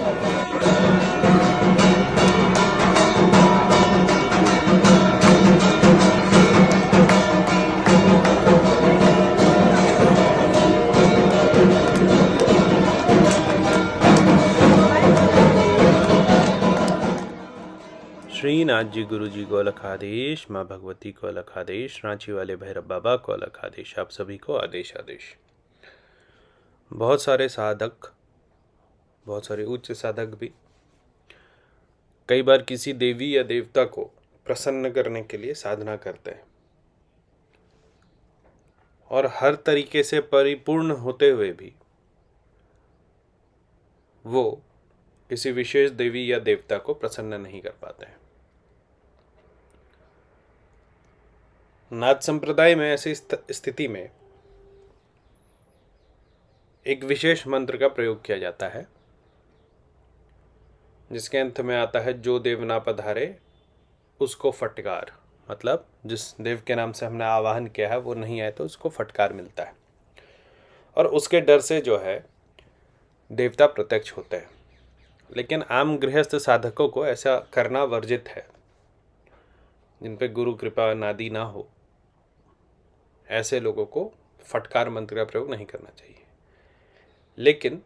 श्रीनाथ जी गुरु जी को अलख आदेश माँ भगवती को अलख आदेश रांची वाले भैरव बाबा को अलग आदेश आप सभी को आदेश आदेश बहुत सारे साधक बहुत सारे उच्च साधक भी कई बार किसी देवी या देवता को प्रसन्न करने के लिए साधना करते हैं और हर तरीके से परिपूर्ण होते हुए भी वो किसी विशेष देवी या देवता को प्रसन्न नहीं कर पाते हैं नाथ संप्रदाय में ऐसी स्थिति में एक विशेष मंत्र का प्रयोग किया जाता है जिसके अंत में आता है जो देव ना पधारे उसको फटकार मतलब जिस देव के नाम से हमने आवाहन किया है वो नहीं आए तो उसको फटकार मिलता है और उसके डर से जो है देवता प्रत्यक्ष होते हैं लेकिन आम गृहस्थ साधकों को ऐसा करना वर्जित है जिन पे गुरु कृपा नादि ना हो ऐसे लोगों को फटकार मंत्र का प्रयोग नहीं करना चाहिए लेकिन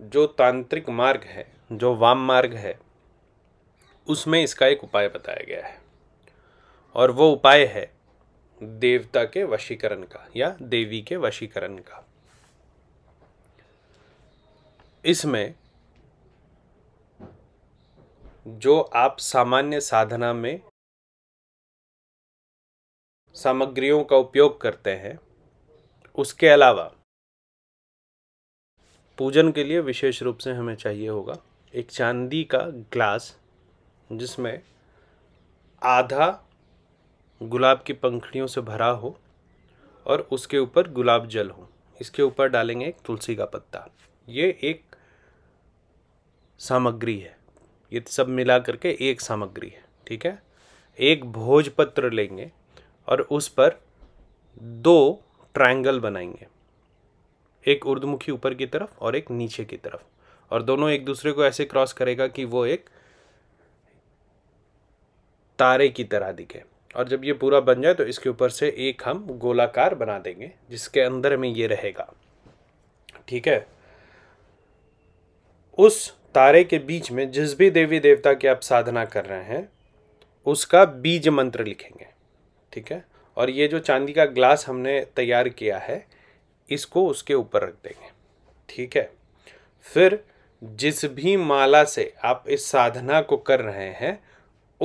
जो तांत्रिक मार्ग है जो वाम मार्ग है उसमें इसका एक उपाय बताया गया है और वो उपाय है देवता के वशीकरण का या देवी के वशीकरण का इसमें जो आप सामान्य साधना में सामग्रियों का उपयोग करते हैं उसके अलावा पूजन के लिए विशेष रूप से हमें चाहिए होगा एक चांदी का ग्लास जिसमें आधा गुलाब की पंखड़ियों से भरा हो और उसके ऊपर गुलाब जल हो इसके ऊपर डालेंगे एक तुलसी का पत्ता ये एक सामग्री है ये सब मिला करके एक सामग्री है ठीक है एक भोजपत्र लेंगे और उस पर दो ट्रायंगल बनाएंगे एक उर्दमुखी ऊपर की तरफ और एक नीचे की तरफ और दोनों एक दूसरे को ऐसे क्रॉस करेगा कि वो एक तारे की तरह दिखे और जब ये पूरा बन जाए तो इसके ऊपर से एक हम गोलाकार बना देंगे जिसके अंदर में ये रहेगा ठीक है उस तारे के बीच में जिस भी देवी देवता की आप साधना कर रहे हैं उसका बीज मंत्र लिखेंगे ठीक है और ये जो चांदी का ग्लास हमने तैयार किया है इसको उसके ऊपर रख देंगे ठीक है फिर जिस भी माला से आप इस साधना को कर रहे हैं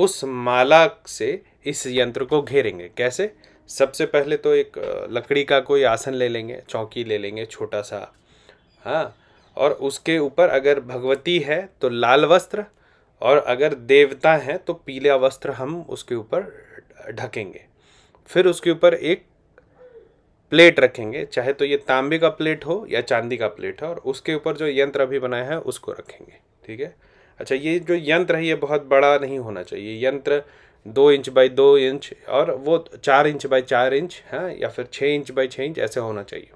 उस माला से इस यंत्र को घेरेंगे कैसे सबसे पहले तो एक लकड़ी का कोई आसन ले लेंगे चौकी ले लेंगे छोटा सा हाँ और उसके ऊपर अगर भगवती है तो लाल वस्त्र और अगर देवता है तो पीला वस्त्र हम उसके ऊपर ढकेंगे फिर उसके ऊपर एक प्लेट रखेंगे चाहे तो ये तांबे का प्लेट हो या चांदी का प्लेट हो और उसके ऊपर जो यंत्र अभी बनाया है उसको रखेंगे ठीक है अच्छा ये जो यंत्र है ये बहुत बड़ा नहीं होना चाहिए यंत्र दो इंच बाई दो इंच और वो चार इंच बाई चार इंच है हाँ, या फिर छः इंच बाई छः इंच ऐसे होना चाहिए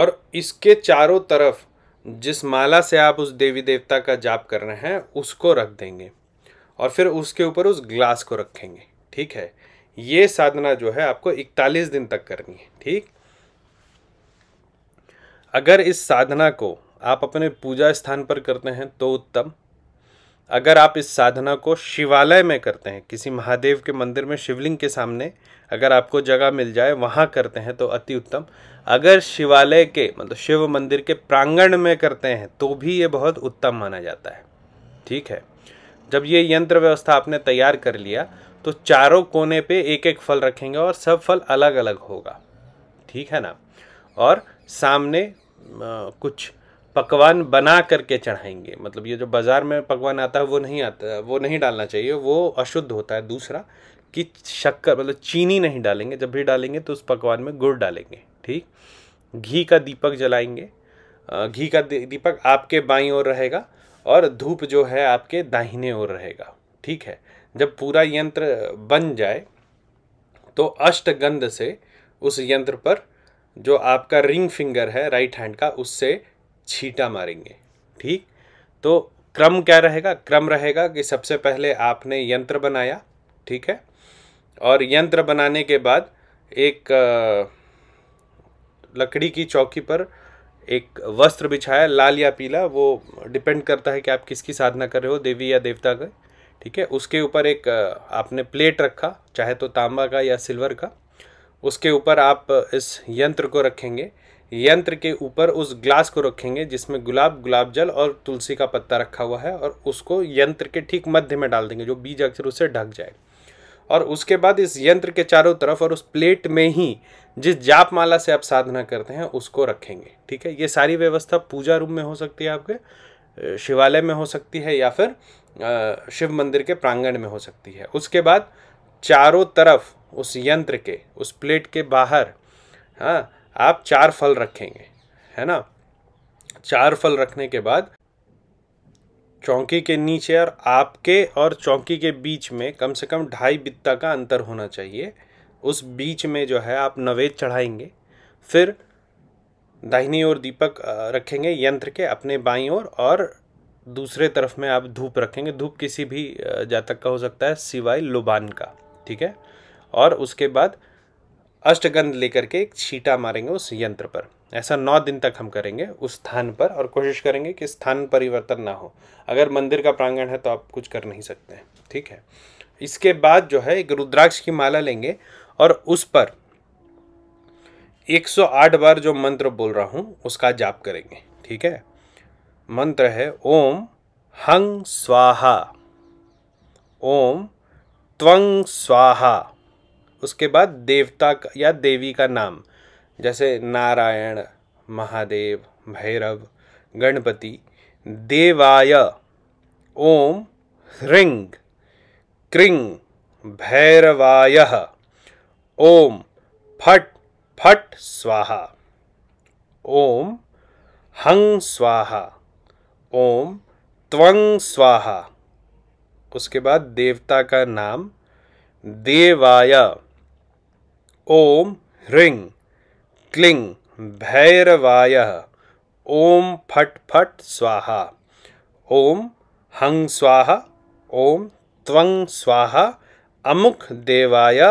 और इसके चारों तरफ जिस माला से आप उस देवी देवता का जाप कर रहे हैं उसको रख देंगे और फिर उसके ऊपर उस ग्लास को रखेंगे ठीक है ये साधना जो है आपको 41 दिन तक करनी है ठीक अगर इस साधना को आप अपने पूजा स्थान पर करते हैं तो उत्तम अगर आप इस साधना को शिवालय में करते हैं किसी महादेव के मंदिर में शिवलिंग के सामने अगर आपको जगह मिल जाए वहाँ करते हैं तो अति उत्तम अगर शिवालय के मतलब शिव मंदिर के प्रांगण में करते हैं तो भी ये बहुत उत्तम माना जाता है ठीक है जब ये यंत्र व्यवस्था आपने तैयार कर लिया तो चारों कोने पे एक एक फल रखेंगे और सब फल अलग अलग होगा ठीक है ना और सामने आ, कुछ पकवान बना करके चढ़ाएंगे मतलब ये जो बाज़ार में पकवान आता है वो नहीं आता वो नहीं डालना चाहिए वो अशुद्ध होता है दूसरा कि शक्कर मतलब चीनी नहीं डालेंगे जब भी डालेंगे तो उस पकवान में गुड़ डालेंगे ठीक घी का दीपक जलाएंगे घी का दीपक आपके बाईं ओर रहेगा और धूप जो है आपके दाहिने ओर रहेगा ठीक है जब पूरा यंत्र बन जाए तो अष्टगंध से उस यंत्र पर जो आपका रिंग फिंगर है राइट हैंड का उससे छीटा मारेंगे ठीक तो क्रम क्या रहेगा क्रम रहेगा कि सबसे पहले आपने यंत्र बनाया ठीक है और यंत्र बनाने के बाद एक लकड़ी की चौकी पर एक वस्त्र बिछाया लाल या पीला वो डिपेंड करता है कि आप किसकी साधना कर रहे हो देवी या देवता का ठीक है उसके ऊपर एक आपने प्लेट रखा चाहे तो तांबा का या सिल्वर का उसके ऊपर आप इस यंत्र को रखेंगे यंत्र के ऊपर उस ग्लास को रखेंगे जिसमें गुलाब गुलाब जल और तुलसी का पत्ता रखा हुआ है और उसको यंत्र के ठीक मध्य में डाल देंगे जो बीज अक्सर उससे ढक जाए और उसके बाद इस यंत्र के चारों तरफ और उस प्लेट में ही जिस जाप माला से आप साधना करते हैं उसको रखेंगे ठीक है ये सारी व्यवस्था पूजा रूम में हो सकती है आपके शिवालय में हो सकती है या फिर शिव मंदिर के प्रांगण में हो सकती है उसके बाद चारों तरफ उस यंत्र के उस प्लेट के बाहर हाँ आप चार फल रखेंगे है ना चार फल रखने के बाद चौकी के नीचे और आपके और चौकी के बीच में कम से कम ढाई बित्ता का अंतर होना चाहिए उस बीच में जो है आप नवेद चढ़ाएंगे फिर दाहिनी ओर दीपक रखेंगे यंत्र के अपने बाई ओर और, और दूसरे तरफ में आप धूप रखेंगे धूप किसी भी जातक का हो सकता है सिवाय लुबान का ठीक है और उसके बाद अष्टगंध लेकर के एक छीटा मारेंगे उस यंत्र पर ऐसा नौ दिन तक हम करेंगे उस स्थान पर और कोशिश करेंगे कि स्थान परिवर्तन ना हो अगर मंदिर का प्रांगण है तो आप कुछ कर नहीं सकते ठीक है इसके बाद जो है एक रुद्राक्ष की माला लेंगे और उस पर 108 बार जो मंत्र बोल रहा हूँ उसका जाप करेंगे ठीक है मंत्र है ओम हंग स्वाहा ओम त्वंग स्वाहा उसके बाद देवता का या देवी का नाम जैसे नारायण महादेव भैरव गणपति देवाय ओम ह्रिंग क्रिंग भैरवाय ओम फट फट स्वाहा ओम हंग स्वाहा ओम त्वंग स्वाहा उसके बाद देवता का नाम देवाय ओम ह्रिंग क्लिंग भैरवाय ओम फट फट स्वाहा ओम हंग स्वाहा ओम त्वंग स्वाहा अमुख देवाय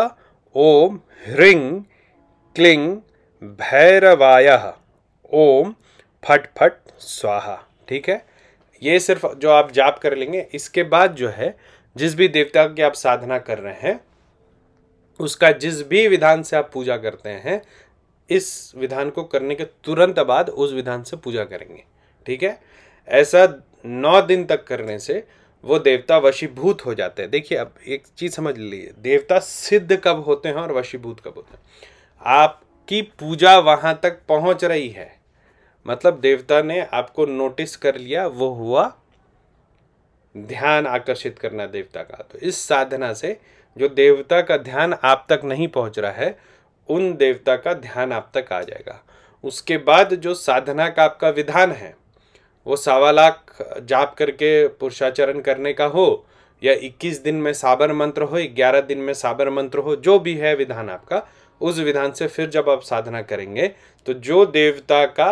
ओम ह्रिंग क्लिं भैरवाय ओम फट फट स्वाहा ठीक है ये सिर्फ जो आप जाप कर लेंगे इसके बाद जो है जिस भी देवता की आप साधना कर रहे हैं उसका जिस भी विधान से आप पूजा करते हैं इस विधान को करने के तुरंत बाद उस विधान से पूजा करेंगे ठीक है ऐसा नौ दिन तक करने से वो देवता वशीभूत हो जाते हैं देखिए अब एक चीज़ समझ लीजिए देवता सिद्ध कब होते हैं और वशीभूत कब होते हैं आपकी पूजा वहां तक पहुंच रही है मतलब देवता ने आपको नोटिस कर लिया वो हुआ ध्यान आकर्षित करना देवता का तो इस साधना से जो देवता का ध्यान आप तक नहीं पहुंच रहा है उन देवता का ध्यान आप तक आ जाएगा उसके बाद जो साधना का आपका विधान है वो सावा लाख जाप करके पुरुषाचरण करने का हो या 21 दिन में साबर मंत्र हो 11 दिन में साबर मंत्र हो जो भी है विधान आपका उस विधान से फिर जब आप साधना करेंगे तो जो देवता का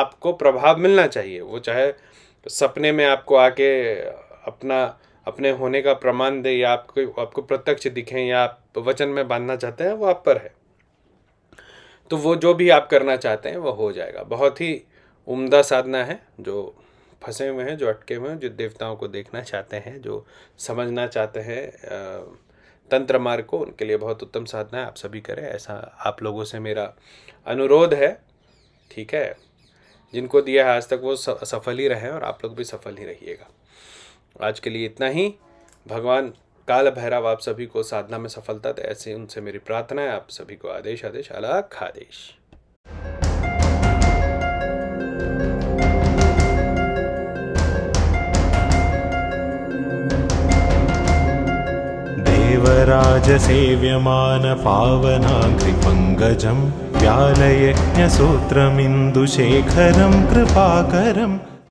आपको प्रभाव मिलना चाहिए वो चाहे सपने में आपको आके अपना अपने होने का प्रमाण दे या आपको आपको प्रत्यक्ष दिखें या आप वचन में बांधना चाहते हैं वो आप पर है तो वो जो भी आप करना चाहते हैं वो हो जाएगा बहुत ही उम्दा साधना है जो फंसे हुए हैं जो अटके हुए हैं जो देवताओं को देखना चाहते हैं जो समझना चाहते हैं तंत्र मार्ग को उनके लिए बहुत उत्तम साधना है आप सभी करें ऐसा आप लोगों से मेरा अनुरोध है ठीक है जिनको दिया है आज तक वो सफल ही रहे और आप लोग भी सफल ही रहिएगा आज के लिए इतना ही भगवान काल भैरव आप सभी को साधना में सफलता दे ऐसे उनसे मेरी प्रार्थना है आप सभी को आदेश आदेश अलाख आदेश जसेव्यमानपावनाघ्रिपङ्गजं व्यालयज्ञसूत्रमिन्दुशेखरं कृपाकरम्